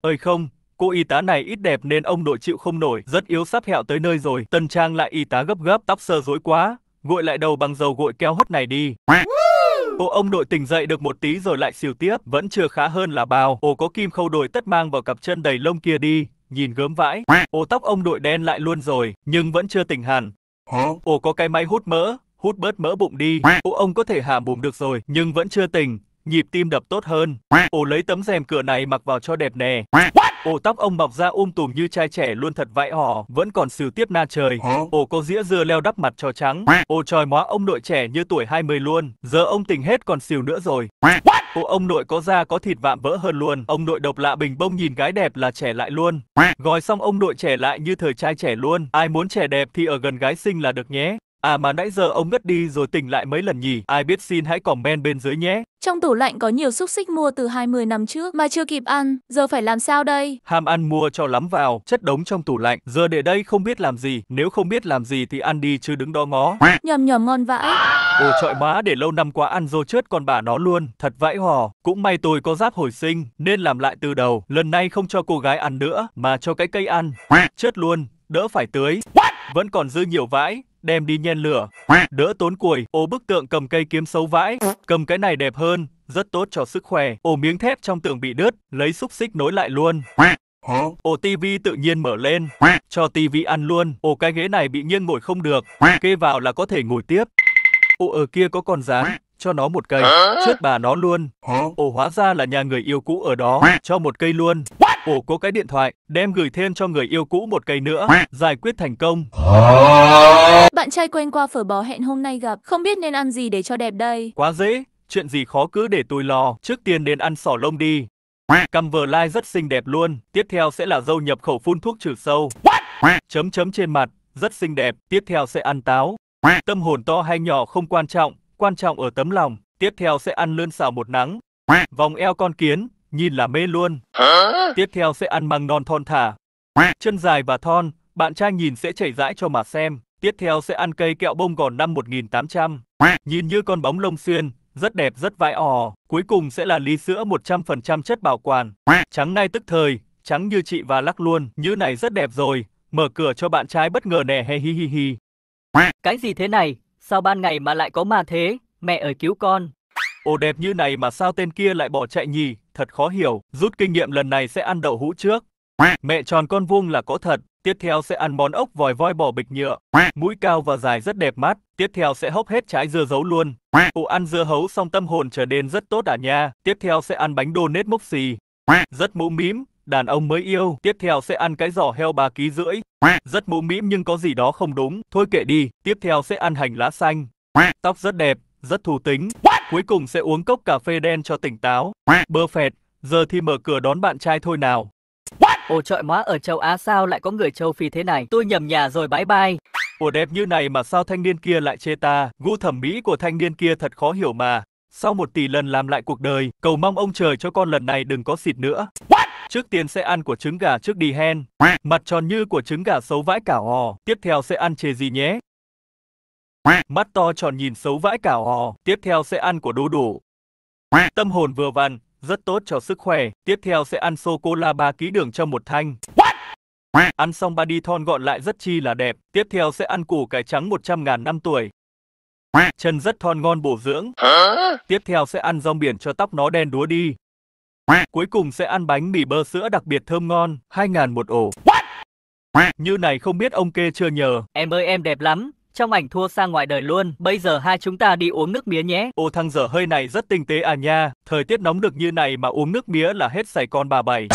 Ơi không, cô y tá này ít đẹp nên ông nội chịu không nổi, rất yếu sắp hẹo tới nơi rồi. Tân Trang lại y tá gấp gấp, tóc sơ rối quá, gội lại đầu bằng dầu gội keo hất này đi. Ô ông đội tỉnh dậy được một tí rồi lại xìu tiếp, vẫn chưa khá hơn là bao. Ô có kim khâu đội tất mang vào cặp chân đầy lông kia đi, nhìn gớm vãi. Ô tóc ông đội đen lại luôn rồi, nhưng vẫn chưa tỉnh hẳn. Ô có cái máy hút mỡ, hút bớt mỡ bụng đi. Ô ông có thể hạ bụng được rồi, nhưng vẫn chưa tỉnh nhịp tim đập tốt hơn. Ồ lấy tấm rèm cửa này mặc vào cho đẹp nè. Ồ tóc ông mọc ra um tùm như trai trẻ luôn thật vãi hỏ, vẫn còn sừ tiếp na trời. Ồ có dĩa dưa leo đắp mặt cho trắng. Ồ trời móa ông nội trẻ như tuổi 20 luôn, giờ ông tình hết còn xìu nữa rồi. Ồ ông nội có da có thịt vạm vỡ hơn luôn. Ông nội độc lạ bình bông nhìn gái đẹp là trẻ lại luôn. Gói xong ông nội trẻ lại như thời trai trẻ luôn. Ai muốn trẻ đẹp thì ở gần gái xinh là được nhé. À mà nãy giờ ông ngất đi rồi tỉnh lại mấy lần nhỉ, ai biết xin hãy comment bên dưới nhé. Trong tủ lạnh có nhiều xúc xích mua từ 20 năm trước mà chưa kịp ăn, giờ phải làm sao đây? Ham ăn mua cho lắm vào, chất đống trong tủ lạnh, giờ để đây không biết làm gì, nếu không biết làm gì thì ăn đi chứ đứng đó ngó. Nhầm nhầm ngon vãi. Ồ trọi má để lâu năm quá ăn dô chết còn bà nó luôn, thật vãi hò. Cũng may tôi có giáp hồi sinh, nên làm lại từ đầu, lần này không cho cô gái ăn nữa, mà cho cái cây ăn. Chết luôn, đỡ phải tưới. What? Vẫn còn dư nhiều vãi đem đi nhen lửa, đỡ tốn củi, ô bức tượng cầm cây kiếm xấu vãi, cầm cái này đẹp hơn, rất tốt cho sức khỏe, ô miếng thép trong tượng bị đứt, lấy xúc xích nối lại luôn. Ồ tivi tự nhiên mở lên, cho tivi ăn luôn, ồ cái ghế này bị nghiêng ngồi không được, kê vào là có thể ngồi tiếp. Ồ ở kia có con rán, cho nó một cây, chết bà nó luôn. Ồ hóa ra là nhà người yêu cũ ở đó, cho một cây luôn ổ có cái điện thoại, đem gửi thêm cho người yêu cũ một cây nữa, giải quyết thành công. Bạn trai quen qua phở bò hẹn hôm nay gặp, không biết nên ăn gì để cho đẹp đây. Quá dễ, chuyện gì khó cứ để tôi lo, trước tiên nên ăn sỏ lông đi. Cầm vờ lai rất xinh đẹp luôn, tiếp theo sẽ là dâu nhập khẩu phun thuốc trừ sâu. What? Chấm chấm trên mặt, rất xinh đẹp, tiếp theo sẽ ăn táo. Tâm hồn to hay nhỏ không quan trọng, quan trọng ở tấm lòng. Tiếp theo sẽ ăn lươn xào một nắng. Vòng eo con kiến, nhìn là mê luôn. Tiếp theo sẽ ăn măng non thon thả. Chân dài và thon, bạn trai nhìn sẽ chảy rãi cho mà xem. Tiếp theo sẽ ăn cây kẹo bông gòn năm 1800. Nhìn như con bóng lông xuyên, rất đẹp rất vãi ò. Cuối cùng sẽ là ly sữa 100% chất bảo quản. Trắng nay tức thời, trắng như chị và lắc luôn. Như này rất đẹp rồi, mở cửa cho bạn trai bất ngờ nè he hi hi hi. Cái gì thế này, sao ban ngày mà lại có ma thế, mẹ ơi cứu con. Ồ đẹp như này mà sao tên kia lại bỏ chạy nhỉ, thật khó hiểu, rút kinh nghiệm lần này sẽ ăn đậu hũ trước. Mẹ tròn con vuông là có thật, tiếp theo sẽ ăn món ốc vòi voi bò bịch nhựa, mũi cao và dài rất đẹp mắt, tiếp theo sẽ hốc hết trái dưa hấu luôn. Ồ ăn dưa hấu xong tâm hồn trở nên rất tốt à nha, tiếp theo sẽ ăn bánh đô nết mốc xì. Rất mũ mím, đàn ông mới yêu, tiếp theo sẽ ăn cái giỏ heo 3 ký rưỡi. Rất mũ mĩm nhưng có gì đó không đúng, thôi kệ đi, tiếp theo sẽ ăn hành lá xanh. Tóc rất đẹp, rất thú tính. What? Cuối cùng sẽ uống cốc cà phê đen cho tỉnh táo. Bơ phẹt, giờ thì mở cửa đón bạn trai thôi nào. What? Ồ trọi má ở châu Á sao lại có người châu Phi thế này? Tôi nhầm nhà rồi bye bye. Ủa đẹp như này mà sao thanh niên kia lại chê ta? Gu thẩm mỹ của thanh niên kia thật khó hiểu mà. Sau một tỷ lần làm lại cuộc đời, cầu mong ông trời cho con lần này đừng có xịt nữa. What? Trước tiên sẽ ăn của trứng gà trước đi hen. Mặt tròn như của trứng gà xấu vãi cả hò. Tiếp theo sẽ ăn chê gì nhé? Mắt to tròn nhìn xấu vãi cả hò, tiếp theo sẽ ăn của đu đủ. Tâm hồn vừa vặn, rất tốt cho sức khỏe, tiếp theo sẽ ăn sô-cô-la 3 ký đường cho một thanh. What? Ăn xong ba đi thon gọn lại rất chi là đẹp, tiếp theo sẽ ăn củ cải trắng 100 ngàn năm tuổi. Chân rất thon ngon bổ dưỡng. Tiếp theo sẽ ăn rong biển cho tóc nó đen đúa đi. Cuối cùng sẽ ăn bánh mì bơ sữa đặc biệt thơm ngon, 2 ngàn một ổ. What? Như này không biết ông kê chưa nhờ. Em ơi em đẹp lắm trong ảnh thua sang ngoài đời luôn. Bây giờ hai chúng ta đi uống nước mía nhé. Ô thằng dở hơi này rất tinh tế à nha. Thời tiết nóng được như này mà uống nước mía là hết sảy con bà bảy.